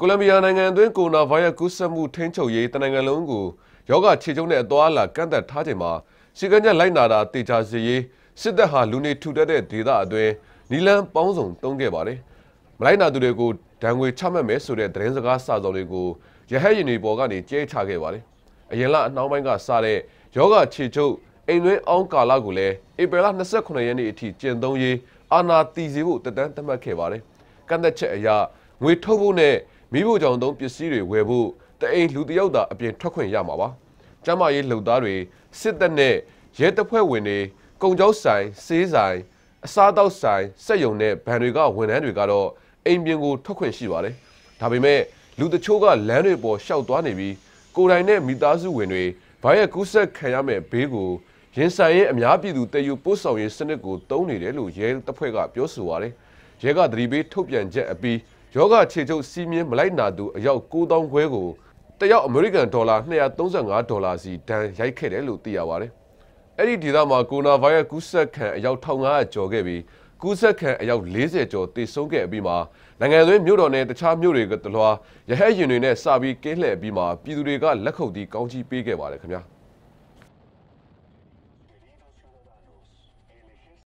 ကိုလံဘီယာနိုင်ငံအတွင်းကိုရိုနာဗိုင်းရပ်စ်ကူးစက်မှုထိန်းချုပ်ရေးတနိုင်ငံလုံးကိုယောဂခြေချုပ်နဲ့အသွားအလာကန့်သတ်ထားချိန်မှာစီကံချက်လိုက်နာတာတေချာစီရေးစစ်တပ်ဟာလူနေထူထပ်တဲ့ဒေသအတွင်းနီလန်းပေါင်းစုံတုံးခဲ့ပါတယ်။မလိုက်နာသူတွေကိုဒဏ်ငွေချမှတ်မယ်ဆိုတဲ့သတင်းစကားစာစော်တွေကိုရဟတ်ရင်တွေပေါ်ကနေကြဲချခဲ့ပါတယ်။အရင်လအနှောင်းပိုင်းကစတဲ့ယောဂခြေချုပ်အိမ်တွင်းအောင်းကာလကိုလည်းဧပြီလ29ရက်နေ့အထိကျင့်သုံးရေးအာနာတီစီဖို့တည်တံ့သတ်မှတ်ခဲ့ပါတယ်။ကန့်သက်ချက်အရငွေထုတ်ဖို့နဲ့မိဖို့ကြောင့်သုံးပစ္စည်းတွေဝယ်ဖို့တအိမ်လူတယောက်သာအပြင်ထွက်ခွင့်ရမှာပါကျမရေးလှုပ်သားတွေစစ်တပ်နဲ့ရဲတပ်ဖွဲ့ဝင်တွေကုန်ကြောက်ဆိုင်စေးဆိုင်အစားတောက်ဆိုင်စက်ရုံနဲ့ဗန်တွေကဝန်ထမ်းတွေကတော့အိမ်ပြင်ကိုထွက်ခွင့်ရှိပါတယ်ဒါပေမဲ့လူတချို့ကလမ်းတွေပေါ်ရှောက်သွားနေပြီးကိုယ်တိုင်နဲ့မိသားစုဝင်တွေဗိုင်းရပ်ကူးစက်ခံရမဲ့ဘေးကိုရင်ဆိုင်ရေးအများပြည်သူတည်ယူပို့ဆောင်ရေးစနစ်ကိုတုံးနေတယ်လို့ရဲတပ်ဖွဲ့ကပြောဆိုပါတယ်ရဲကသတိပေးထုတ်ပြန်ချက်အပြီးယောဂခြေချုပ်စီးမြင်းမလိုက်နာသူအယောက်9000ခွဲကိုတယောက်အမေရိကန်ဒေါ်လာ235ဒေါ်လာစီဒဏ်ရိုက်ခဲ့တယ်လို့သိရပါတယ်။အဲ့ဒီဒေသမှာကိုရိုနာဗိုင်းရပ်စ်ကူးစက်ခံအယောက်1500ကျော်ခဲ့ပြီးကူးစက်ခံအယောက်40ကျော်သေဆုံးခဲ့ပြီးမှာနိုင်ငံသွင်းမြို့တော်နဲ့တခြားမြို့တွေကတလွာရဟတ်ယာဉ်တွေနဲ့စပြီးကင်းလှည့်ပြီးမှာပြည်သူတွေကလက်ခုပ်တီးကောင်းချီးပေးခဲ့ပါတယ်ခင်ဗျာ။